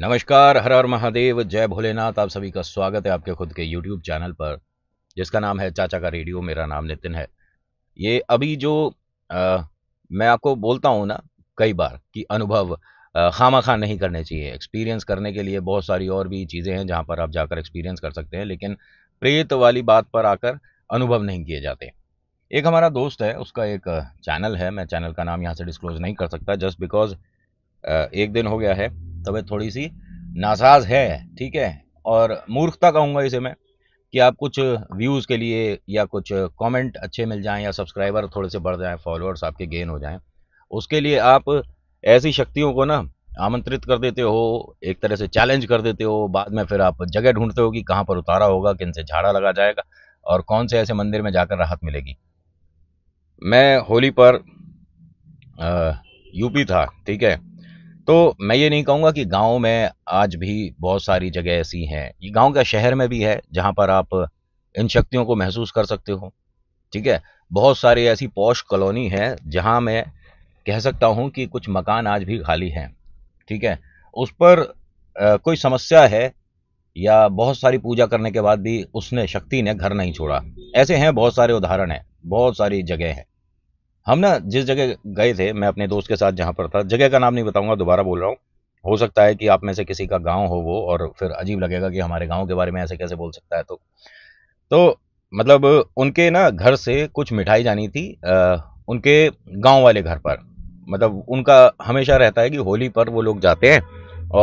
नमस्कार हर हर महादेव जय भोलेनाथ आप सभी का स्वागत है आपके खुद के यूट्यूब चैनल पर जिसका नाम है चाचा का रेडियो मेरा नाम नितिन है ये अभी जो आ, मैं आपको बोलता हूँ ना कई बार कि अनुभव खामा खान नहीं करने चाहिए एक्सपीरियंस करने के लिए बहुत सारी और भी चीज़ें हैं जहाँ पर आप जाकर एक्सपीरियंस कर सकते हैं लेकिन प्रेत वाली बात पर आकर अनुभव नहीं किए जाते एक हमारा दोस्त है उसका एक चैनल है मैं चैनल का नाम यहाँ से डिस्क्लोज नहीं कर सकता जस्ट बिकॉज एक दिन हो गया है तबीयत थोड़ी सी नासाज है ठीक है और मूर्खता कहूँगा इसे मैं कि आप कुछ व्यूज़ के लिए या कुछ कमेंट अच्छे मिल जाएं या सब्सक्राइबर थोड़े से बढ़ जाएं फॉलोअर्स आपके गेन हो जाएं उसके लिए आप ऐसी शक्तियों को ना आमंत्रित कर देते हो एक तरह से चैलेंज कर देते हो बाद में फिर आप जगह ढूंढते हो कि कहाँ पर उतारा होगा किन से झाड़ा लगा जाएगा और कौन से ऐसे मंदिर में जाकर राहत मिलेगी मैं होली पर यूपी था ठीक है तो मैं ये नहीं कहूँगा कि गाँव में आज भी बहुत सारी जगह ऐसी हैं ये गाँव का शहर में भी है जहाँ पर आप इन शक्तियों को महसूस कर सकते हो ठीक है बहुत सारी ऐसी पौश कॉलोनी है जहाँ मैं कह सकता हूँ कि कुछ मकान आज भी खाली हैं ठीक है उस पर आ, कोई समस्या है या बहुत सारी पूजा करने के बाद भी उसने शक्ति ने घर नहीं छोड़ा ऐसे हैं बहुत सारे उदाहरण हैं बहुत सारी जगह हैं हम ना जिस जगह गए थे मैं अपने दोस्त के साथ जहाँ पर था जगह का नाम नहीं बताऊँगा दोबारा बोल रहा हूँ हो सकता है कि आप में से किसी का गांव हो वो और फिर अजीब लगेगा कि हमारे गांव के बारे में ऐसे कैसे बोल सकता है तो तो मतलब उनके ना घर से कुछ मिठाई जानी थी आ, उनके गांव वाले घर पर मतलब उनका हमेशा रहता है कि होली पर वो लोग जाते हैं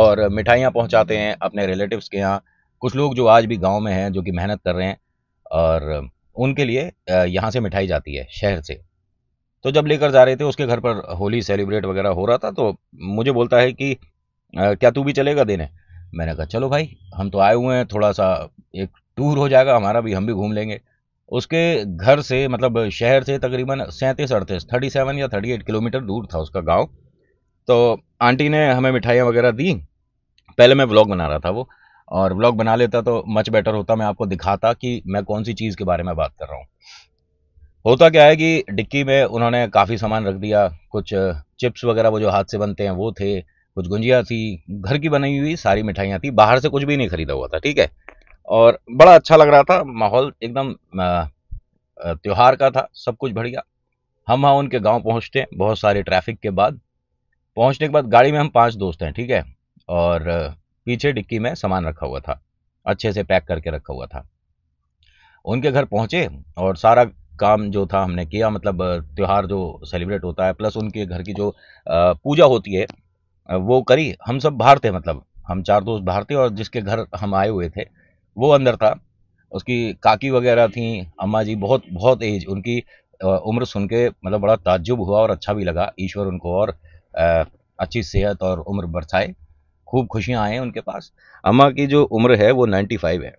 और मिठाइयाँ पहुँचाते हैं अपने रिलेटिव्स के यहाँ कुछ लोग जो आज भी गाँव में हैं जो कि मेहनत कर रहे हैं और उनके लिए यहाँ से मिठाई जाती है शहर से तो जब लेकर जा रहे थे उसके घर पर होली सेलिब्रेट वगैरह हो रहा था तो मुझे बोलता है कि क्या तू भी चलेगा देने मैंने कहा चलो भाई हम तो आए हुए हैं थोड़ा सा एक टूर हो जाएगा हमारा भी हम भी घूम लेंगे उसके घर से मतलब शहर से तकरीबन सैंतीस अड़तीस थर्टी सेवन या थर्टी एट किलोमीटर दूर था उसका गाँव तो आंटी ने हमें मिठाइयाँ वगैरह दी पहले मैं ब्लॉग बना रहा था वो और ब्लॉग बना लेता तो मच बेटर होता मैं आपको दिखाता कि मैं कौन सी चीज़ के बारे में बात कर रहा हूँ होता क्या है कि डिक्की में उन्होंने काफ़ी सामान रख दिया कुछ चिप्स वगैरह वो जो हाथ से बनते हैं वो थे कुछ गुंजिया थी घर की बनी हुई सारी मिठाइयाँ थी बाहर से कुछ भी नहीं खरीदा हुआ था ठीक है और बड़ा अच्छा लग रहा था माहौल एकदम त्यौहार का था सब कुछ बढ़िया हम वहाँ उनके गांव पहुँचते हैं बहुत सारे ट्रैफिक के बाद पहुँचने के बाद गाड़ी में हम पाँच दोस्त हैं ठीक है और पीछे डिक्की में सामान रखा हुआ था अच्छे से पैक करके रखा हुआ था उनके घर पहुँचे और सारा काम जो था हमने किया मतलब त्यौहार जो सेलिब्रेट होता है प्लस उनके घर की जो पूजा होती है वो करी हम सब बाहर थे मतलब हम चार दोस्त बाहर थे और जिसके घर हम आए हुए थे वो अंदर था उसकी काकी वगैरह थी अम्मा जी बहुत बहुत एज उनकी उम्र सुन के मतलब बड़ा ताज्जुब हुआ और अच्छा भी लगा ईश्वर उनको और अच्छी सेहत और उम्र बरसाए खूब खुशियाँ आएँ उनके पास अम्मा की जो उम्र है वो नाइन्टी फाइव है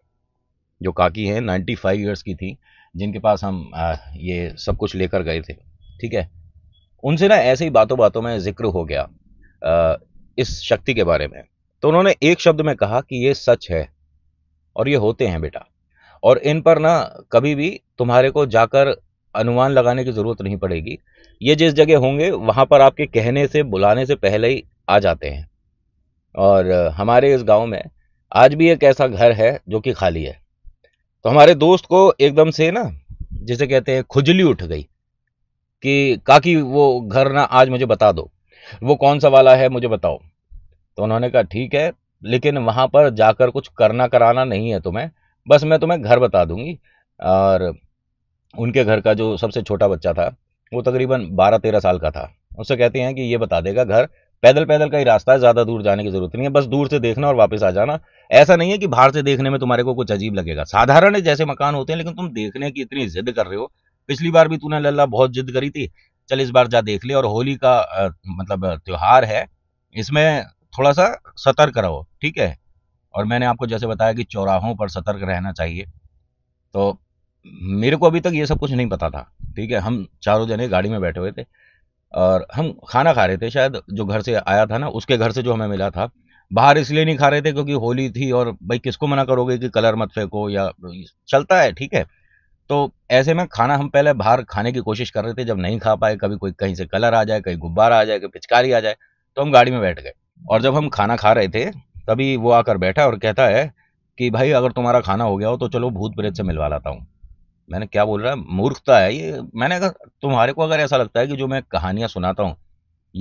जो काकी हैं नाइन्टी फाइव ईयर्स की थी जिनके पास हम आ, ये सब कुछ लेकर गए थे ठीक है उनसे ना ऐसे ही बातों बातों में जिक्र हो गया आ, इस शक्ति के बारे में तो उन्होंने एक शब्द में कहा कि ये सच है और ये होते हैं बेटा और इन पर ना कभी भी तुम्हारे को जाकर अनुमान लगाने की ज़रूरत नहीं पड़ेगी ये जिस जगह होंगे वहाँ पर आपके कहने से बुलाने से पहले ही आ जाते हैं और हमारे इस गांव में आज भी एक ऐसा घर है जो कि खाली है तो हमारे दोस्त को एकदम से ना जिसे कहते हैं खुजली उठ गई कि काकी वो घर ना आज मुझे बता दो वो कौन सा वाला है मुझे बताओ तो उन्होंने कहा ठीक है लेकिन वहाँ पर जाकर कुछ करना कराना नहीं है तुम्हें बस मैं तुम्हें घर बता दूंगी और उनके घर का जो सबसे छोटा बच्चा था वो तकरीबन बारह तेरह साल का था उससे कहते हैं कि ये बता देगा घर पैदल पैदल का ही रास्ता है ज़्यादा दूर जाने की ज़रूरत नहीं है बस दूर से देखना और वापस आ जाना ऐसा नहीं है कि बाहर से देखने में तुम्हारे को कुछ अजीब लगेगा साधारण है जैसे मकान होते हैं लेकिन तुम देखने की इतनी जिद कर रहे हो पिछली बार भी तूने लल्ला बहुत जिद करी थी चल इस बार जा देख ले और होली का आ, मतलब त्यौहार है इसमें थोड़ा सा सतर्क रहो ठीक है और मैंने आपको जैसे बताया कि चौराहों पर सतर्क रहना चाहिए तो मेरे को अभी तक ये सब कुछ नहीं पता था ठीक है हम चारों जने गाड़ी में बैठे हुए थे और हम खाना खा रहे थे शायद जो घर से आया था ना उसके घर से जो हमें मिला था बाहर इसलिए नहीं खा रहे थे क्योंकि होली थी और भाई किसको मना करोगे कि कलर मत फेंको या चलता है ठीक है तो ऐसे में खाना हम पहले बाहर खाने की कोशिश कर रहे थे जब नहीं खा पाए कभी कोई कहीं से कलर आ जाए कहीं गुब्बारा आ जाए कहीं पिचकारी आ जाए तो हम गाड़ी में बैठ गए और जब हम खाना खा रहे थे तभी वो आकर बैठा और कहता है कि भाई अगर तुम्हारा खाना हो गया हो तो चलो भूत प्रेत से मिलवा लाता हूँ मैंने क्या बोल रहा है मूर्खता है ये मैंने अगर तुम्हारे को अगर ऐसा लगता है कि जो मैं कहानियाँ सुनाता हूँ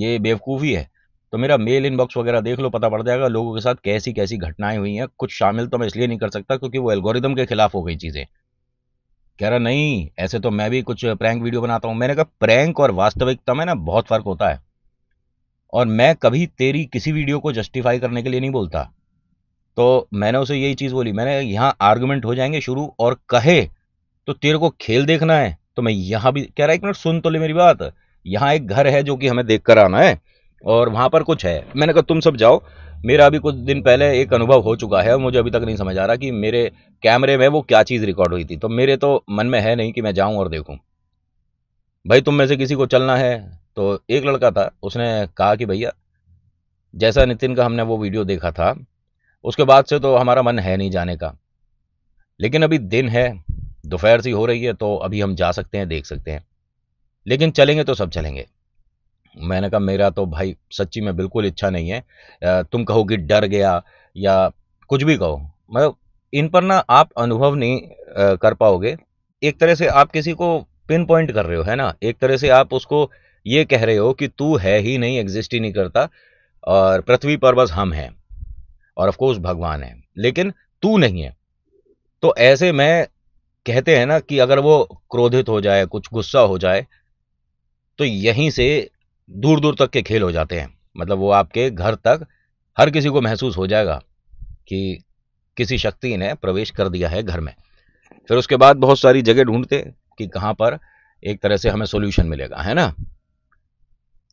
ये बेवकूफ़ी है तो मेरा मेल इनबॉक्स वगैरह देख लो पता पड़ जाएगा लोगों के साथ कैसी कैसी घटनाएं हुई हैं कुछ शामिल तो मैं इसलिए नहीं कर सकता क्योंकि वो एल्गोरिदम के खिलाफ हो गई चीज़ें कह रहा नहीं ऐसे तो मैं भी कुछ प्रैंक वीडियो बनाता हूँ मैंने कहा प्रैंक और वास्तविकता में ना बहुत फ़र्क होता है और मैं कभी तेरी किसी वीडियो को जस्टिफाई करने के लिए नहीं बोलता तो मैंने उसे यही चीज़ बोली मैंने यहाँ आर्गूमेंट हो जाएंगे शुरू और कहे तो तेरे को खेल देखना है तो मैं यहाँ भी कह रहा है एक मिनट सुन तो ले मेरी बात यहाँ एक घर है जो कि हमें देख कर आना है और वहाँ पर कुछ है मैंने कहा तुम सब जाओ मेरा अभी कुछ दिन पहले एक अनुभव हो चुका है और मुझे अभी तक नहीं समझ आ रहा कि मेरे कैमरे में वो क्या चीज़ रिकॉर्ड हुई थी तो मेरे तो मन में है नहीं कि मैं जाऊँ और देखूँ भाई तुम में से किसी को चलना है तो एक लड़का था उसने कहा कि भैया जैसा नितिन का हमने वो वीडियो देखा था उसके बाद से तो हमारा मन है नहीं जाने का लेकिन अभी दिन है दोपहर सी हो रही है तो अभी हम जा सकते हैं देख सकते हैं लेकिन चलेंगे तो सब चलेंगे मैंने कहा मेरा तो भाई सच्ची में बिल्कुल इच्छा नहीं है तुम कहो कि डर गया या कुछ भी कहो मतलब इन पर ना आप अनुभव नहीं कर पाओगे एक तरह से आप किसी को पिन पॉइंट कर रहे हो है ना एक तरह से आप उसको ये कह रहे हो कि तू है ही नहीं एग्जिस्ट ही नहीं करता और पृथ्वी पर बस हम हैं और ऑफकोर्स भगवान है लेकिन तू नहीं है तो ऐसे में कहते हैं ना कि अगर वो क्रोधित हो जाए कुछ गुस्सा हो जाए तो यहीं से दूर दूर तक के खेल हो जाते हैं मतलब वो आपके घर तक हर किसी को महसूस हो जाएगा कि किसी शक्ति ने प्रवेश कर दिया है घर में फिर उसके बाद बहुत सारी जगह ढूंढते कि कहाँ पर एक तरह से हमें सोल्यूशन मिलेगा है ना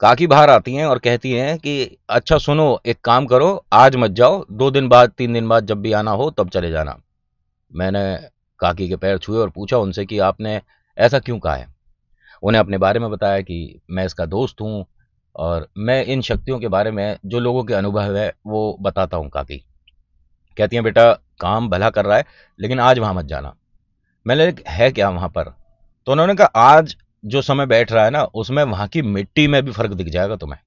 काकी बाहर आती हैं और कहती हैं कि अच्छा सुनो एक काम करो आज मत जाओ दो दिन बाद तीन दिन बाद जब भी आना हो तब चले जाना मैंने काकी के पैर छुए और पूछा उनसे कि आपने ऐसा क्यों कहा है उन्हें अपने बारे में बताया कि मैं इसका दोस्त हूँ और मैं इन शक्तियों के बारे में जो लोगों के अनुभव है वो बताता हूँ काकी कहती हैं बेटा काम भला कर रहा है लेकिन आज वहाँ मत जाना मैंने है क्या वहाँ पर तो उन्होंने कहा आज जो समय बैठ रहा है ना उसमें वहाँ की मिट्टी में भी फर्क दिख जाएगा तुम्हें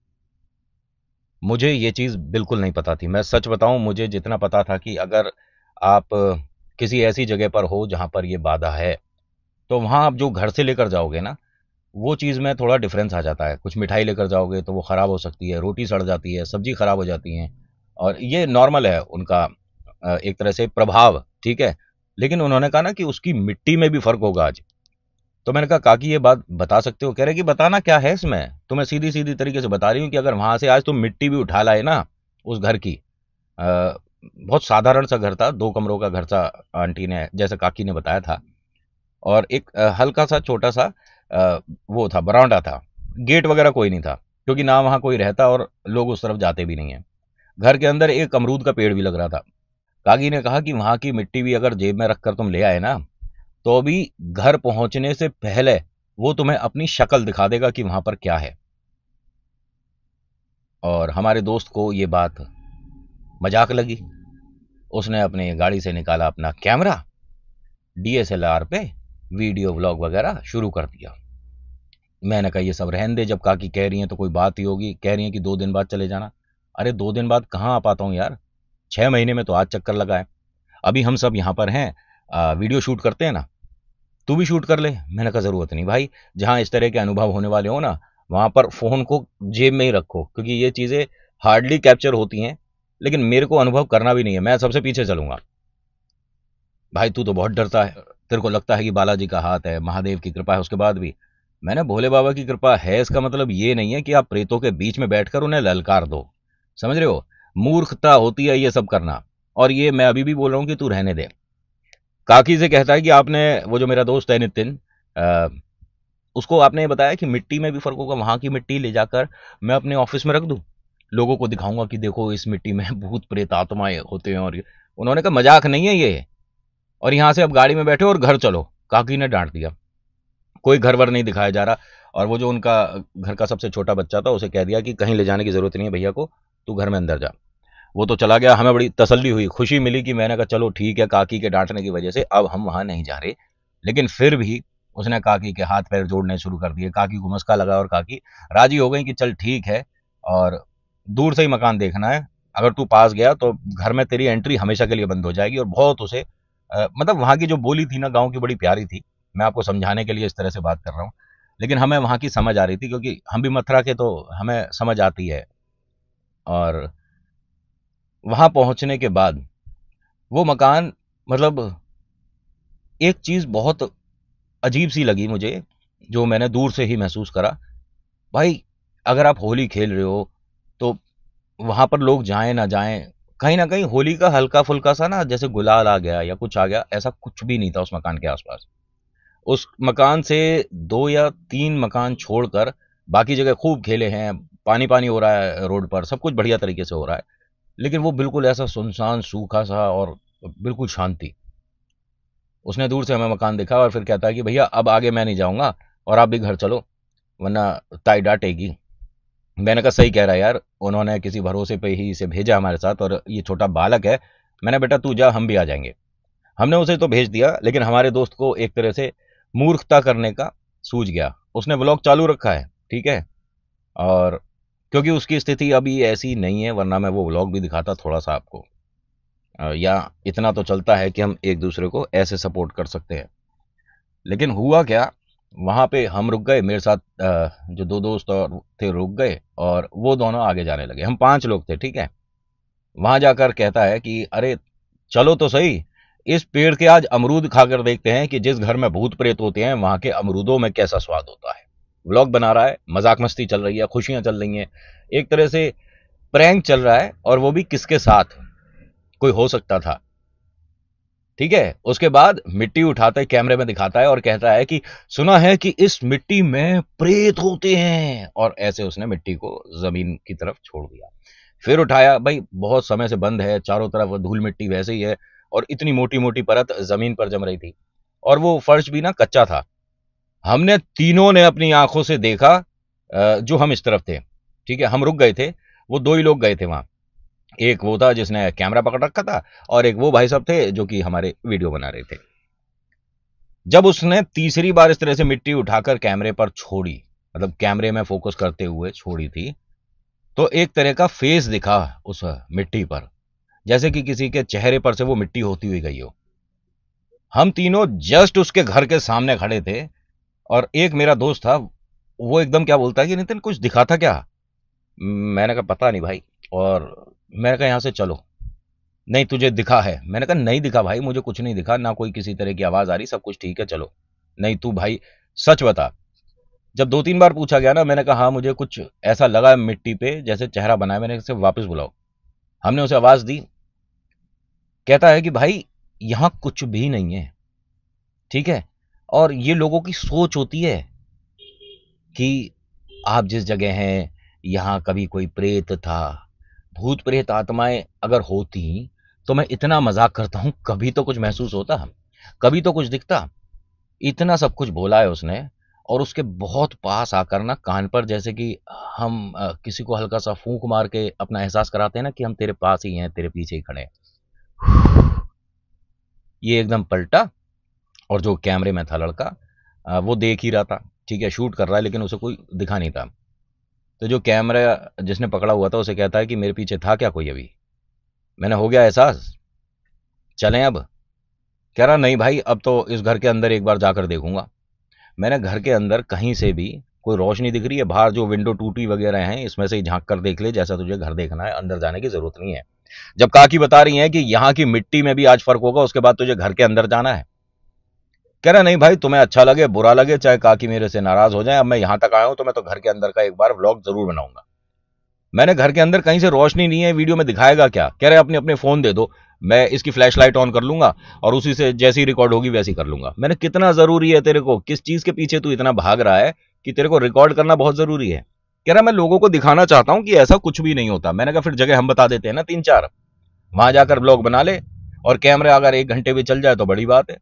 मुझे ये चीज़ बिल्कुल नहीं पता थी मैं सच बताऊं मुझे जितना पता था कि अगर आप किसी ऐसी जगह पर हो जहाँ पर ये बाधा है तो वहाँ आप जो घर से लेकर जाओगे ना वो चीज़ में थोड़ा डिफरेंस आ जाता है कुछ मिठाई लेकर जाओगे तो वो ख़राब हो सकती है रोटी सड़ जाती है सब्जी ख़राब हो जाती है और ये नॉर्मल है उनका एक तरह से प्रभाव ठीक है लेकिन उन्होंने कहा ना कि उसकी मिट्टी में भी फ़र्क होगा आज तो मैंने कहा काकी ये बात बता सकते हो कह रहे कि बताना क्या है इसमें तो मैं सीधी सीधी तरीके से बता रही हूँ कि अगर वहाँ से आज तुम मिट्टी भी उठा लाए ना उस घर की बहुत साधारण सा घर था दो कमरों का घर था आंटी ने जैसे काकी ने बताया था और एक हल्का सा छोटा सा वो था बरामडा था गेट वगैरह कोई नहीं था क्योंकि ना वहाँ कोई रहता और लोग उस तरफ जाते भी नहीं हैं घर के अंदर एक अमरूद का पेड़ भी लग रहा था काकी ने कहा कि वहाँ की मिट्टी भी अगर जेब में रखकर तुम ले आए ना तो भी घर पहुँचने से पहले वो तुम्हें अपनी शक्ल दिखा देगा कि वहाँ पर क्या है और हमारे दोस्त को ये बात मजाक लगी उसने अपनी गाड़ी से निकाला अपना कैमरा डीएसएलआर पे वीडियो व्लॉग वगैरह शुरू कर दिया मैंने कहा ये सब रहन दे जब काकी कह रही हैं तो कोई बात ही होगी कह रही हैं कि दो दिन बाद चले जाना अरे दो दिन बाद कहाँ आ पाता हूँ यार छः महीने में तो आज चक्कर लगा है अभी हम सब यहाँ पर हैं आ, वीडियो शूट करते हैं ना तू भी शूट कर ले मैंने कहा ज़रूरत नहीं भाई जहाँ इस तरह के अनुभव होने वाले हो ना वहाँ पर फ़ोन को जेब में ही रखो क्योंकि ये चीज़ें हार्डली कैप्चर होती हैं लेकिन मेरे को अनुभव करना भी नहीं है मैं सबसे पीछे चलूंगा भाई तू तो बहुत डरता है तेरे को लगता है कि बालाजी का हाथ है महादेव की कृपा है उसके बाद भी मैंने भोले बाबा की कृपा है इसका मतलब ये नहीं है कि आप प्रेतों के बीच में बैठकर उन्हें ललकार दो समझ रहे हो मूर्खता होती है ये सब करना और ये मैं अभी भी बोल रहा हूं कि तू रहने दे काकी से कहता है कि आपने वो जो मेरा दोस्त है नितिन उसको आपने बताया कि मिट्टी में भी फर्क होगा वहां की मिट्टी ले जाकर मैं अपने ऑफिस में रख दू लोगों को दिखाऊंगा कि देखो इस मिट्टी में भूत प्रेत आत्माएं होते हैं और उन्होंने कहा मजाक नहीं है ये और यहाँ से अब गाड़ी में बैठे और घर चलो काकी ने डांट दिया कोई घर वर नहीं दिखाया जा रहा और वो जो उनका घर का सबसे छोटा बच्चा था उसे कह दिया कि कहीं ले जाने की ज़रूरत नहीं है भैया को तू घर में अंदर जा वो तो चला गया हमें बड़ी तसल्ली हुई खुशी मिली कि मैंने कहा चलो ठीक है काकी के डांटने की वजह से अब हम वहाँ नहीं जा रहे लेकिन फिर भी उसने काकी के हाथ पैर जोड़ने शुरू कर दिए काकी को मस्का लगा और काकी राजी हो गई कि चल ठीक है और दूर से ही मकान देखना है अगर तू पास गया तो घर में तेरी एंट्री हमेशा के लिए बंद हो जाएगी और बहुत उसे आ, मतलब वहाँ की जो बोली थी ना गाँव की बड़ी प्यारी थी मैं आपको समझाने के लिए इस तरह से बात कर रहा हूँ लेकिन हमें वहाँ की समझ आ रही थी क्योंकि हम भी मथुरा के तो हमें समझ आती है और वहाँ पहुँचने के बाद वो मकान मतलब एक चीज़ बहुत अजीब सी लगी मुझे जो मैंने दूर से ही महसूस करा भाई अगर आप होली खेल रहे हो वहां पर लोग जाए ना जाए कहीं ना कहीं होली का हल्का फुल्का सा ना जैसे गुलाल आ गया या कुछ आ गया ऐसा कुछ भी नहीं था उस मकान के आसपास उस मकान से दो या तीन मकान छोड़कर बाकी जगह खूब खेले हैं पानी पानी हो रहा है रोड पर सब कुछ बढ़िया तरीके से हो रहा है लेकिन वो बिल्कुल ऐसा सुनसान सूखा सा और बिल्कुल शांति उसने दूर से हमें मकान देखा और फिर कहता है कि भैया अब आगे मैं नहीं जाऊँगा और आप भी घर चलो वरना ताई डांटेगी मैंने कहा सही कह रहा है यार उन्होंने किसी भरोसे पे ही इसे भेजा हमारे साथ और ये छोटा बालक है मैंने बेटा तू जा हम भी आ जाएंगे हमने उसे तो भेज दिया लेकिन हमारे दोस्त को एक तरह से मूर्खता करने का सूझ गया उसने ब्लॉग चालू रखा है ठीक है और क्योंकि उसकी स्थिति अभी ऐसी नहीं है वरना मैं वो ब्लॉग भी दिखाता थोड़ा सा आपको या इतना तो चलता है कि हम एक दूसरे को ऐसे सपोर्ट कर सकते हैं लेकिन हुआ क्या वहाँ पे हम रुक गए मेरे साथ जो दो दोस्त और थे रुक गए और वो दोनों आगे जाने लगे हम पांच लोग थे ठीक है वहाँ जाकर कहता है कि अरे चलो तो सही इस पेड़ के आज अमरूद खाकर देखते हैं कि जिस घर में भूत प्रेत होते हैं वहाँ के अमरूदों में कैसा स्वाद होता है व्लॉग बना रहा है मजाक मस्ती चल रही है खुशियाँ चल रही हैं एक तरह से प्रैंक चल रहा है और वो भी किसके साथ कोई हो सकता था ठीक है उसके बाद मिट्टी उठाते है, कैमरे में दिखाता है और कहता है कि सुना है कि इस मिट्टी में प्रेत होते हैं और ऐसे उसने मिट्टी को जमीन की तरफ छोड़ दिया फिर उठाया भाई बहुत समय से बंद है चारों तरफ धूल मिट्टी वैसे ही है और इतनी मोटी मोटी परत जमीन पर जम रही थी और वो फर्श भी ना कच्चा था हमने तीनों ने अपनी आंखों से देखा जो हम इस तरफ थे ठीक है हम रुक गए थे वो दो ही लोग गए थे वहां एक वो था जिसने कैमरा पकड़ रखा था और एक वो भाई साहब थे जो कि हमारे वीडियो बना रहे थे जब उसने तीसरी बार इस तरह से मिट्टी उठाकर कैमरे पर छोड़ी मतलब कैमरे में फोकस करते हुए छोड़ी थी तो एक तरह का फेस दिखा उस मिट्टी पर जैसे कि किसी के चेहरे पर से वो मिट्टी होती हुई गई हो हम तीनों जस्ट उसके घर के सामने खड़े थे और एक मेरा दोस्त था वो एकदम क्या बोलता है कि नितिन कुछ दिखा था क्या मैंने कहा पता नहीं भाई और मैंने कहा यहाँ से चलो नहीं तुझे दिखा है मैंने कहा नहीं दिखा भाई मुझे कुछ नहीं दिखा ना कोई किसी तरह की आवाज़ आ रही सब कुछ ठीक है चलो नहीं तू भाई सच बता जब दो तीन बार पूछा गया ना मैंने कहा हाँ मुझे कुछ ऐसा लगा मिट्टी पे जैसे चेहरा बनाया मैंने इसे वापस बुलाओ हमने उसे आवाज़ दी कहता है कि भाई यहां कुछ भी नहीं है ठीक है और ये लोगों की सोच होती है कि आप जिस जगह हैं यहां कभी कोई प्रेत था भूत प्रेत आत्माएं अगर होती तो मैं इतना मजाक करता हूं कभी तो कुछ महसूस होता कभी तो कुछ दिखता इतना सब कुछ बोला है उसने और उसके बहुत पास आकर ना कान पर जैसे कि हम किसी को हल्का सा फूंक मार के अपना एहसास कराते हैं ना कि हम तेरे पास ही हैं तेरे पीछे ही खड़े हैं ये एकदम पलटा और जो कैमरे में था लड़का वो देख ही रहा था ठीक है शूट कर रहा है लेकिन उसे कोई दिखा नहीं था तो जो कैमरा जिसने पकड़ा हुआ था उसे कहता है कि मेरे पीछे था क्या कोई अभी मैंने हो गया एहसास चलें अब कह रहा नहीं भाई अब तो इस घर के अंदर एक बार जाकर देखूंगा मैंने घर के अंदर कहीं से भी कोई रोशनी दिख रही है बाहर जो विंडो टूटी वगैरह हैं इसमें से ही झांक कर देख ले जैसा तुझे घर देखना है अंदर जाने की जरूरत नहीं है जब काकी बता रही है कि यहां की मिट्टी में भी आज फर्क होगा उसके बाद तुझे घर के अंदर जाना है कह रहा नहीं भाई तुम्हें अच्छा लगे बुरा लगे चाहे काकी मेरे से नाराज हो जाए अब मैं यहां तक आया हूं तो मैं तो घर के अंदर का एक बार व्लॉग जरूर बनाऊंगा मैंने घर के अंदर कहीं से रोशनी नहीं है वीडियो में दिखाएगा क्या कह रहे अपने अपने फोन दे दो मैं इसकी फ्लैश लाइट ऑन कर लूंगा और उसी से जैसी रिकॉर्ड होगी वैसी कर लूंगा मैंने कितना जरूरी है तेरे को किस चीज के पीछे तू इतना भाग रहा है कि तेरे को रिकॉर्ड करना बहुत जरूरी है कह रहा मैं लोगों को दिखाना चाहता हूं कि ऐसा कुछ भी नहीं होता मैंने कहा फिर जगह हम बता देते हैं ना तीन चार वहां जाकर ब्लॉग बना ले और कैमरे अगर एक घंटे भी चल जाए तो बड़ी बात है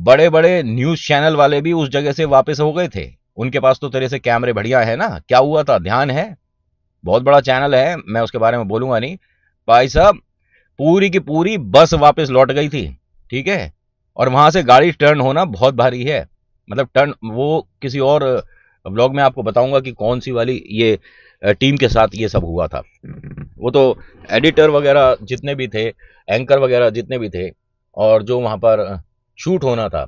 बड़े बड़े न्यूज चैनल वाले भी उस जगह से वापस हो गए थे उनके पास तो तेरे से कैमरे बढ़िया है ना क्या हुआ था ध्यान है बहुत बड़ा चैनल है मैं उसके बारे में बोलूंगा नहीं भाई साहब पूरी की पूरी बस वापस लौट गई थी ठीक है और वहां से गाड़ी टर्न होना बहुत भारी है मतलब टर्न वो किसी और ब्लॉग में आपको बताऊंगा कि कौन सी वाली ये टीम के साथ ये सब हुआ था वो तो एडिटर वगैरह जितने भी थे एंकर वगैरह जितने भी थे और जो वहां पर शूट होना था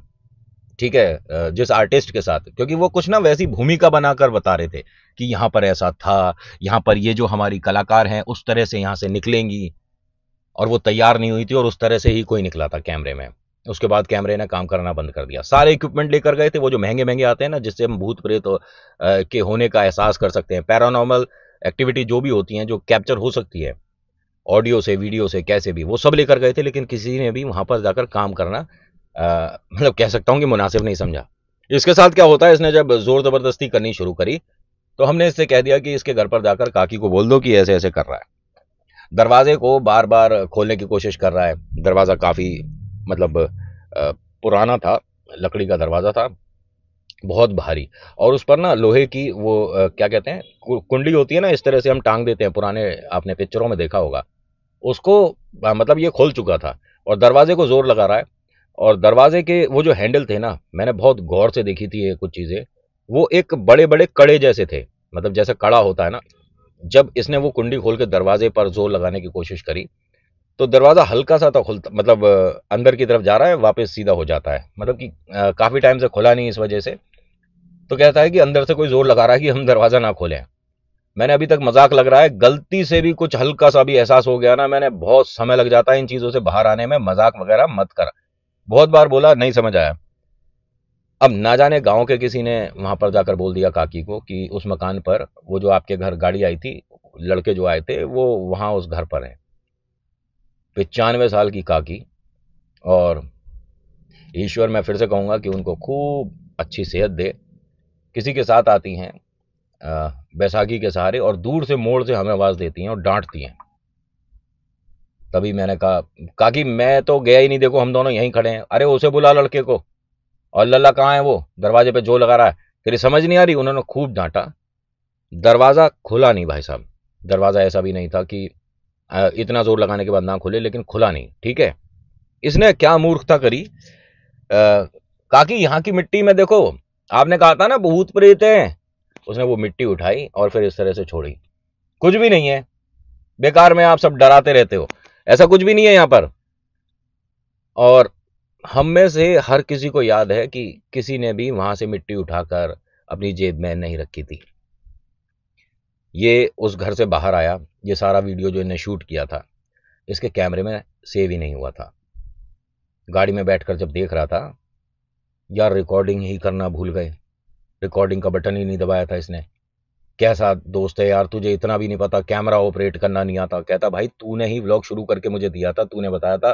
ठीक है जिस आर्टिस्ट के साथ क्योंकि वो कुछ ना वैसी भूमिका बनाकर बता रहे थे कि यहां पर ऐसा था यहां पर ये जो हमारी कलाकार हैं उस तरह से यहां से निकलेंगी और वो तैयार नहीं हुई थी और उस तरह से ही कोई निकला था कैमरे में उसके बाद कैमरे ने काम करना बंद कर दिया सारे इक्विपमेंट लेकर गए थे वो जो महंगे महंगे आते हैं ना जिससे हम भूत प्रेत के होने का एहसास कर सकते हैं पैरानॉर्मल एक्टिविटी जो भी होती है जो कैप्चर हो सकती है ऑडियो से वीडियो से कैसे भी वो सब लेकर गए थे लेकिन किसी ने भी वहां पर जाकर काम करना मतलब कह सकता हूँ कि मुनासिब नहीं समझा इसके साथ क्या होता है इसने जब ज़ोर ज़बरदस्ती करनी शुरू करी तो हमने इससे कह दिया कि इसके घर पर जाकर काकी को बोल दो कि ऐसे ऐसे कर रहा है दरवाजे को बार बार खोलने की कोशिश कर रहा है दरवाज़ा काफ़ी मतलब पुराना था लकड़ी का दरवाज़ा था बहुत भारी और उस पर ना लोहे की वो क्या कहते हैं कुंडली होती है ना इस तरह से हम टांग देते हैं पुराने आपने पिक्चरों में देखा होगा उसको मतलब ये खोल चुका था और दरवाजे को जोर लगा रहा है और दरवाजे के वो जो हैंडल थे ना मैंने बहुत गौर से देखी थी ये कुछ चीज़ें वो एक बड़े बड़े कड़े जैसे थे मतलब जैसे कड़ा होता है ना जब इसने वो कुंडी खोल के दरवाजे पर जोर लगाने की कोशिश करी तो दरवाज़ा हल्का सा तो खुलता मतलब अंदर की तरफ जा रहा है वापस सीधा हो जाता है मतलब कि काफ़ी टाइम से खुला नहीं इस वजह से तो कहता है कि अंदर से कोई ज़ोर लगा रहा है कि हम दरवाज़ा ना खोलें मैंने अभी तक मजाक लग रहा है गलती से भी कुछ हल्का सा भी एहसास हो गया ना मैंने बहुत समय लग जाता है इन चीज़ों से बाहर आने में मजाक वगैरह मत करा बहुत बार बोला नहीं समझ आया अब ना जाने गांव के किसी ने वहां पर जाकर बोल दिया काकी को कि उस मकान पर वो जो आपके घर गाड़ी आई थी लड़के जो आए थे वो वहां उस घर पर हैं पचानवे साल की काकी और ईश्वर मैं फिर से कहूँगा कि उनको खूब अच्छी सेहत दे किसी के साथ आती हैं बैसाखी के सहारे और दूर से मोड़ से हमें आवाज़ देती हैं और डांटती हैं तभी मैंने कहा काकी मैं तो गया ही नहीं देखो हम दोनों यहीं खड़े हैं अरे उसे बुला लड़के को और लल्ला कहाँ है वो दरवाजे पे जो लगा रहा है तेरी समझ नहीं आ रही उन्होंने खूब डांटा दरवाज़ा खुला नहीं भाई साहब दरवाज़ा ऐसा भी नहीं था कि इतना जोर लगाने के बाद ना खुले लेकिन खुला नहीं ठीक है इसने क्या मूर्खता करी आ, काकी यहाँ की मिट्टी में देखो आपने कहा था ना भूत प्रेत हैं उसने वो मिट्टी उठाई और फिर इस तरह से छोड़ी कुछ भी नहीं है बेकार में आप सब डराते रहते हो ऐसा कुछ भी नहीं है यहाँ पर और हम में से हर किसी को याद है कि किसी ने भी वहां से मिट्टी उठाकर अपनी जेब में नहीं रखी थी ये उस घर से बाहर आया ये सारा वीडियो जो इन्हें शूट किया था इसके कैमरे में सेव ही नहीं हुआ था गाड़ी में बैठकर जब देख रहा था यार रिकॉर्डिंग ही करना भूल गए रिकॉर्डिंग का बटन ही नहीं दबाया था इसने कैसा दोस्त है यार तुझे इतना भी नहीं पता कैमरा ऑपरेट करना नहीं आता कहता भाई तूने ही व्लॉग शुरू करके मुझे दिया था तूने बताया था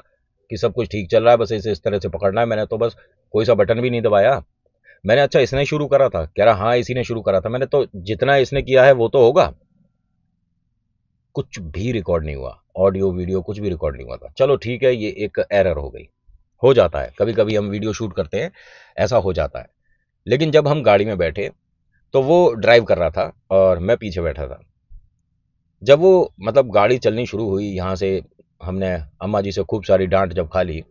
कि सब कुछ ठीक चल रहा है बस इसे इस तरह से पकड़ना है मैंने तो बस कोई सा बटन भी नहीं दबाया मैंने अच्छा इसने शुरू करा था कह रहा हाँ इसी ने शुरू करा था मैंने तो जितना इसने किया है वो तो होगा कुछ भी रिकॉर्ड नहीं हुआ ऑडियो वीडियो कुछ भी रिकॉर्ड नहीं हुआ था चलो ठीक है ये एक एरर हो गई हो जाता है कभी कभी हम वीडियो शूट करते हैं ऐसा हो जाता है लेकिन जब हम गाड़ी में बैठे तो वो ड्राइव कर रहा था और मैं पीछे बैठा था जब वो मतलब गाड़ी चलनी शुरू हुई यहाँ से हमने अम्मा जी से खूब सारी डांट जब खा ली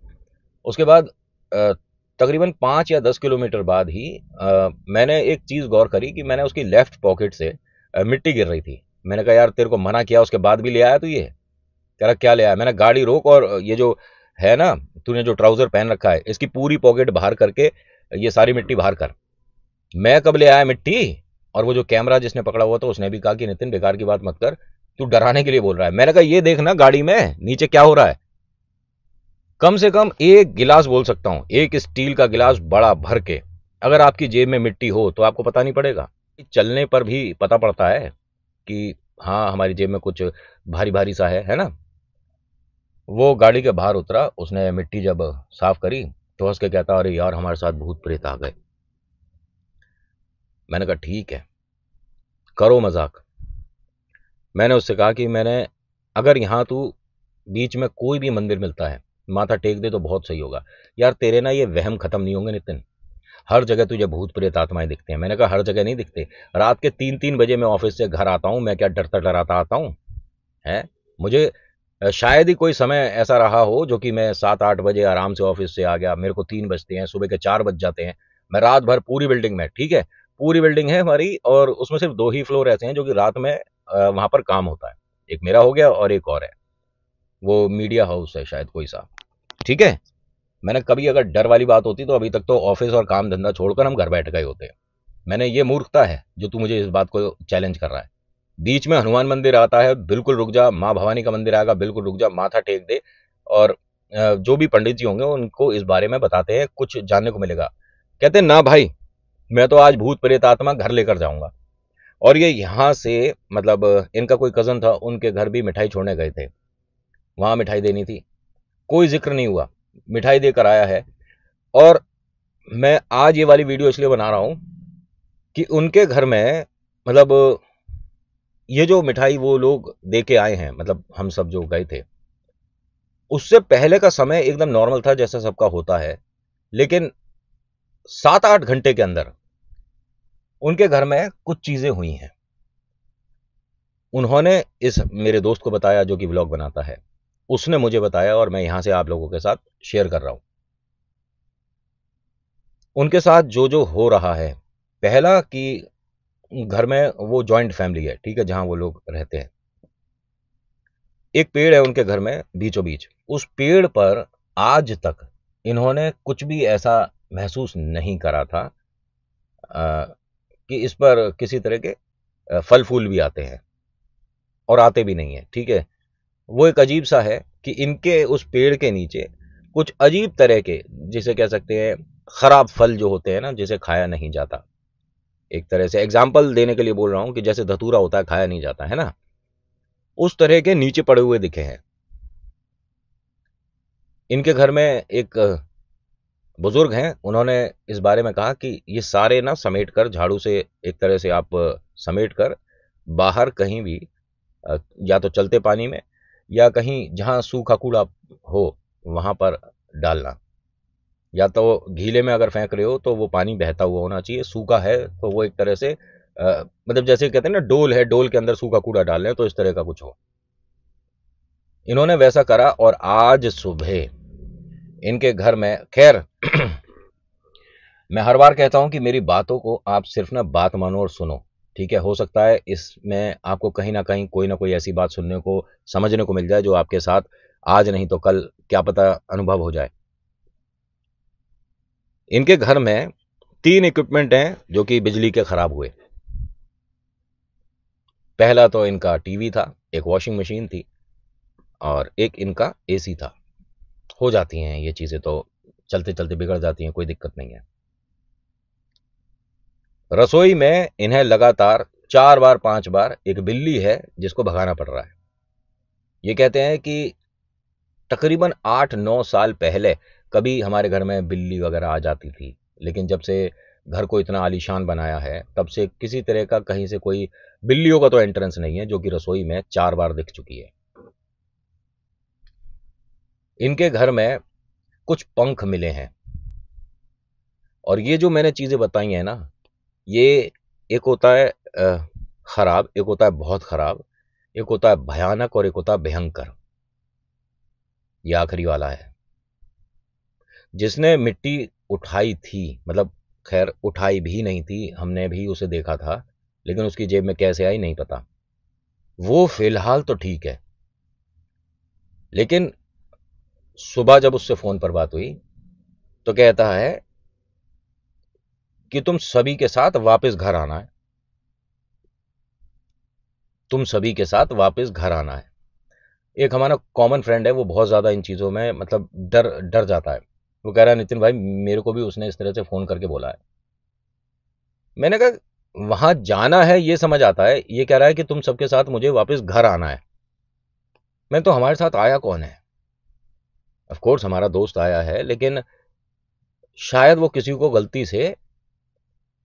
उसके बाद तकरीबन पाँच या दस किलोमीटर बाद ही मैंने एक चीज़ गौर करी कि मैंने उसकी लेफ़्ट पॉकेट से मिट्टी गिर रही थी मैंने कहा यार तेरे को मना किया उसके बाद भी ले आया तो ये कह रहा क्या ले आया मैंने गाड़ी रोक और ये जो है ना तूने जो ट्राउज़र पहन रखा है इसकी पूरी पॉकेट बाहर करके ये सारी मिट्टी बाहर कर मैं कब ले आया मिट्टी और वो जो कैमरा जिसने पकड़ा हुआ था उसने भी कहा कि नितिन बेकार की बात मत कर तू डराने के लिए बोल रहा है मैंने कहा ये देखना गाड़ी में नीचे क्या हो रहा है कम से कम एक गिलास बोल सकता हूं एक स्टील का गिलास बड़ा भर के अगर आपकी जेब में मिट्टी हो तो आपको पता नहीं पड़ेगा चलने पर भी पता पड़ता है कि हाँ हमारी जेब में कुछ भारी भारी सा है है ना वो गाड़ी के बाहर उतरा उसने मिट्टी जब साफ करी तो हंस के कहता अरे यार हमारे साथ भूत प्रेत आ गए मैंने कहा ठीक है करो मजाक मैंने उससे कहा कि मैंने अगर यहाँ तू बीच में कोई भी मंदिर मिलता है माथा टेक दे तो बहुत सही होगा यार तेरे ना ये वहम खत्म नहीं होंगे नितिन हर जगह तुझे भूत प्रेत आत्माएं दिखते हैं मैंने कहा हर जगह नहीं दिखते रात के तीन तीन बजे मैं ऑफिस से घर आता हूँ मैं क्या डरता डराता आता हूँ है मुझे शायद ही कोई समय ऐसा रहा हो जो कि मैं सात आठ बजे आराम से ऑफिस से आ गया मेरे को तीन बजते हैं सुबह के चार बज जाते हैं मैं रात भर पूरी बिल्डिंग में ठीक है पूरी बिल्डिंग है हमारी और उसमें सिर्फ दो ही फ्लोर ऐसे हैं जो कि रात में वहां पर काम होता है एक मेरा हो गया और एक और है वो मीडिया हाउस है शायद कोई सा ठीक है मैंने कभी अगर डर वाली बात होती तो अभी तक तो ऑफिस और काम धंधा छोड़कर हम घर बैठ गए होते मैंने ये मूर्खता है जो तू मुझे इस बात को चैलेंज कर रहा है बीच में हनुमान मंदिर आता है बिल्कुल रुक जा माँ भवानी का मंदिर आएगा बिल्कुल रुक जा माथा टेक दे और जो भी पंडित जी होंगे उनको इस बारे में बताते हैं कुछ जानने को मिलेगा कहते हैं ना भाई मैं तो आज भूत प्रेत आत्मा घर लेकर जाऊंगा और ये यहाँ से मतलब इनका कोई कज़न था उनके घर भी मिठाई छोड़ने गए थे वहाँ मिठाई देनी थी कोई जिक्र नहीं हुआ मिठाई देकर आया है और मैं आज ये वाली वीडियो इसलिए बना रहा हूँ कि उनके घर में मतलब ये जो मिठाई वो लोग दे के आए हैं मतलब हम सब जो गए थे उससे पहले का समय एकदम नॉर्मल था जैसा सबका होता है लेकिन सात आठ घंटे के अंदर उनके घर में कुछ चीज़ें हुई हैं उन्होंने इस मेरे दोस्त को बताया जो कि ब्लॉग बनाता है उसने मुझे बताया और मैं यहां से आप लोगों के साथ शेयर कर रहा हूं उनके साथ जो जो हो रहा है पहला कि घर में वो जॉइंट फैमिली है ठीक है जहां वो लोग रहते हैं एक पेड़ है उनके घर में बीचों बीच उस पेड़ पर आज तक इन्होंने कुछ भी ऐसा महसूस नहीं करा था कि इस पर किसी तरह के फल फूल भी आते हैं और आते भी नहीं है ठीक है वो एक अजीब सा है कि इनके उस पेड़ के नीचे कुछ अजीब तरह के जिसे कह सकते हैं खराब फल जो होते हैं ना जिसे खाया नहीं जाता एक तरह से एग्जाम्पल देने के लिए बोल रहा हूं कि जैसे धतूरा होता है खाया नहीं जाता है ना उस तरह के नीचे पड़े हुए दिखे हैं इनके घर में एक बुजुर्ग हैं उन्होंने इस बारे में कहा कि ये सारे ना समेट कर झाड़ू से एक तरह से आप समेट कर बाहर कहीं भी या तो चलते पानी में या कहीं जहाँ सूखा कूड़ा हो वहाँ पर डालना या तो घीले में अगर फेंक रहे हो तो वो पानी बहता हुआ होना चाहिए सूखा है तो वो एक तरह से आ, मतलब जैसे कहते हैं ना डोल है डोल के अंदर सूखा कूड़ा डाल रहे हैं तो इस तरह का कुछ हो इन्होंने वैसा करा और आज सुबह इनके घर में खैर मैं हर बार कहता हूं कि मेरी बातों को आप सिर्फ ना बात मानो और सुनो ठीक है हो सकता है इसमें आपको कहीं ना कहीं कोई ना कोई ऐसी बात सुनने को समझने को मिल जाए जो आपके साथ आज नहीं तो कल क्या पता अनुभव हो जाए इनके घर में तीन इक्विपमेंट हैं जो कि बिजली के खराब हुए पहला तो इनका टीवी था एक वॉशिंग मशीन थी और एक इनका एसी था हो जाती हैं ये चीज़ें तो चलते चलते बिगड़ जाती हैं कोई दिक्कत नहीं है रसोई में इन्हें लगातार चार बार पांच बार एक बिल्ली है जिसको भगाना पड़ रहा है ये कहते हैं कि तकरीबन आठ नौ साल पहले कभी हमारे घर में बिल्ली वगैरह आ जाती थी लेकिन जब से घर को इतना आलीशान बनाया है तब से किसी तरह का कहीं से कोई बिल्लियों का तो एंट्रेंस नहीं है जो कि रसोई में चार बार दिख चुकी है इनके घर में कुछ पंख मिले हैं और ये जो मैंने चीज़ें बताई हैं ना ये एक होता है ख़राब एक होता है बहुत ख़राब एक होता है भयानक और एक होता है भयंकर ये आखिरी वाला है जिसने मिट्टी उठाई थी मतलब खैर उठाई भी नहीं थी हमने भी उसे देखा था लेकिन उसकी जेब में कैसे आई नहीं पता वो फिलहाल तो ठीक है लेकिन सुबह जब उससे फ़ोन पर बात हुई तो कहता है कि तुम सभी के साथ वापस घर आना है तुम सभी के साथ वापस घर आना है एक हमारा कॉमन फ्रेंड है वो बहुत ज़्यादा इन चीज़ों में मतलब डर डर जाता है वो कह रहा है नितिन भाई मेरे को भी उसने इस तरह से फ़ोन करके बोला है मैंने कहा वहां जाना है ये समझ आता है ये कह रहा है कि तुम सबके साथ मुझे वापस घर आना है मैं तो हमारे साथ आया कौन है ऑफ कोर्स हमारा दोस्त आया है लेकिन शायद वो किसी को गलती से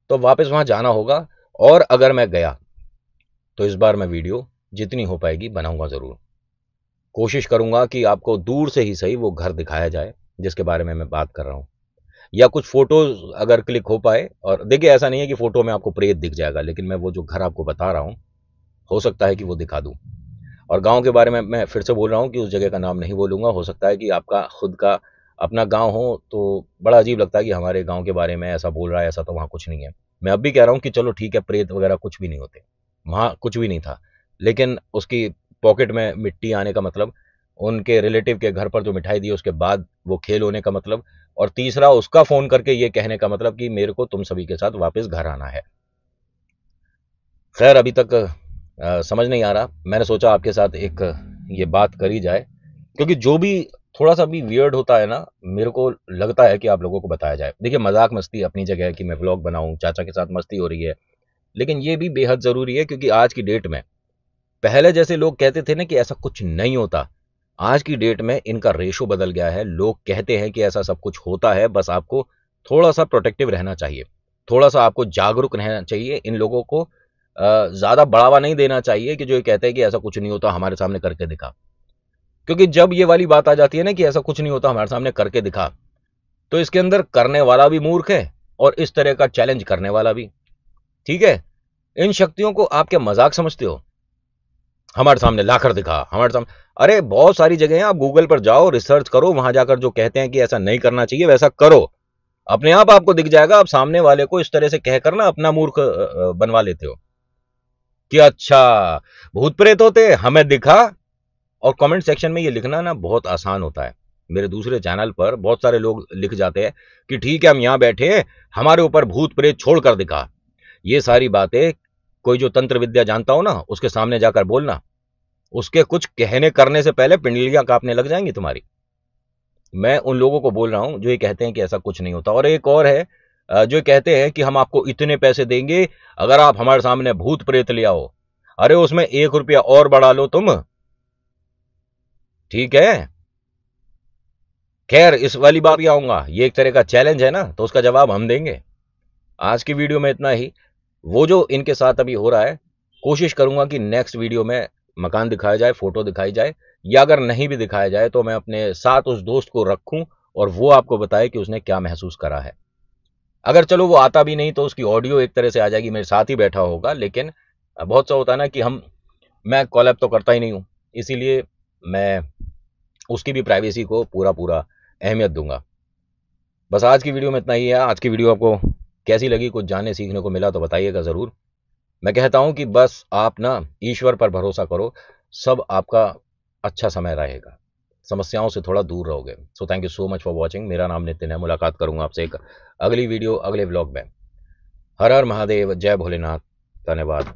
तो वापस वहां जाना होगा और अगर मैं गया तो इस बार मैं वीडियो जितनी हो पाएगी बनाऊंगा ज़रूर कोशिश करूंगा कि आपको दूर से ही सही वो घर दिखाया जाए जिसके बारे में मैं बात कर रहा हूं या कुछ फोटोज अगर क्लिक हो पाए और देखिए ऐसा नहीं है कि फोटो में आपको प्रेत दिख जाएगा लेकिन मैं वो जो घर आपको बता रहा हूं हो सकता है कि वो दिखा दूं और गांव के बारे में मैं फिर से बोल रहा हूँ कि उस जगह का नाम नहीं बोलूँगा हो सकता है कि आपका खुद का अपना गांव हो तो बड़ा अजीब लगता है कि हमारे गांव के बारे में ऐसा बोल रहा है ऐसा तो वहाँ कुछ नहीं है मैं अब भी कह रहा हूँ कि चलो ठीक है प्रेत वगैरह कुछ भी नहीं होते वहाँ कुछ भी नहीं था लेकिन उसकी पॉकेट में मिट्टी आने का मतलब उनके रिलेटिव के घर पर जो मिठाई दी उसके बाद वो खेल होने का मतलब और तीसरा उसका फ़ोन करके ये कहने का मतलब कि मेरे को तुम सभी के साथ वापस घर आना है खैर अभी तक समझ नहीं आ रहा मैंने सोचा आपके साथ एक ये बात करी जाए क्योंकि जो भी थोड़ा सा भी वियर्ड होता है ना मेरे को लगता है कि आप लोगों को बताया जाए देखिए मजाक मस्ती अपनी जगह है कि मैं ब्लॉग बनाऊं चाचा के साथ मस्ती हो रही है लेकिन ये भी बेहद ज़रूरी है क्योंकि आज की डेट में पहले जैसे लोग कहते थे ना कि ऐसा कुछ नहीं होता आज की डेट में इनका रेशो बदल गया है लोग कहते हैं कि ऐसा सब कुछ होता है बस आपको थोड़ा सा प्रोटेक्टिव रहना चाहिए थोड़ा सा आपको जागरूक रहना चाहिए इन लोगों को ज़्यादा बढ़ावा नहीं देना चाहिए कि जो ये कहते हैं कि ऐसा कुछ नहीं होता हमारे सामने करके दिखा क्योंकि जब ये वाली बात आ जाती है ना कि ऐसा कुछ नहीं होता हमारे सामने करके दिखा तो इसके अंदर करने वाला भी मूर्ख है और इस तरह का चैलेंज करने वाला भी ठीक है इन शक्तियों को आप क्या मजाक समझते हो हमारे सामने लाकर दिखा हमारे सामने अरे बहुत सारी जगह हैं आप गूगल पर जाओ रिसर्च करो वहां जाकर जो कहते हैं कि ऐसा नहीं करना चाहिए वैसा करो अपने आप आपको दिख जाएगा आप सामने वाले को इस तरह से कहकर ना अपना मूर्ख बनवा लेते हो कि अच्छा भूत प्रेत होते हमें दिखा और कमेंट सेक्शन में ये लिखना ना बहुत आसान होता है मेरे दूसरे चैनल पर बहुत सारे लोग लिख जाते हैं कि ठीक है हम यहां बैठे हमारे ऊपर भूत प्रेत छोड़कर दिखा ये सारी बातें कोई जो तंत्र विद्या जानता हो ना उसके सामने जाकर बोलना उसके कुछ कहने करने से पहले पिंडलियां कांपने लग जाएंगी तुम्हारी मैं उन लोगों को बोल रहा हूं जो ये कहते हैं कि ऐसा कुछ नहीं होता और एक और है जो कहते हैं कि हम आपको इतने पैसे देंगे अगर आप हमारे सामने भूत प्रेत ले आओ अरे उसमें एक रुपया और बढ़ा लो तुम ठीक है खैर इस वाली बात क्या आऊंगा ये एक तरह का चैलेंज है ना तो उसका जवाब हम देंगे आज की वीडियो में इतना ही वो जो इनके साथ अभी हो रहा है कोशिश करूंगा कि नेक्स्ट वीडियो में मकान दिखाया जाए फोटो दिखाई जाए या अगर नहीं भी दिखाया जाए तो मैं अपने साथ उस दोस्त को रखूं और वो आपको बताए कि उसने क्या महसूस करा है अगर चलो वो आता भी नहीं तो उसकी ऑडियो एक तरह से आ जाएगी मेरे साथ ही बैठा होगा लेकिन बहुत सा होता है ना कि हम मैं कॉलअप तो करता ही नहीं हूँ इसीलिए मैं उसकी भी प्राइवेसी को पूरा पूरा अहमियत दूंगा बस आज की वीडियो में इतना ही है आज की वीडियो आपको कैसी लगी कुछ जानने सीखने को मिला तो बताइएगा ज़रूर मैं कहता हूँ कि बस आप ना ईश्वर पर भरोसा करो सब आपका अच्छा समय रहेगा समस्याओं से थोड़ा दूर रहोगे so thank you so much for watching मेरा नाम नितिन है मुलाकात करूंगा आपसे एक अगली वीडियो अगले ब्लॉग में हर हर महादेव जय भोलेनाथ धन्यवाद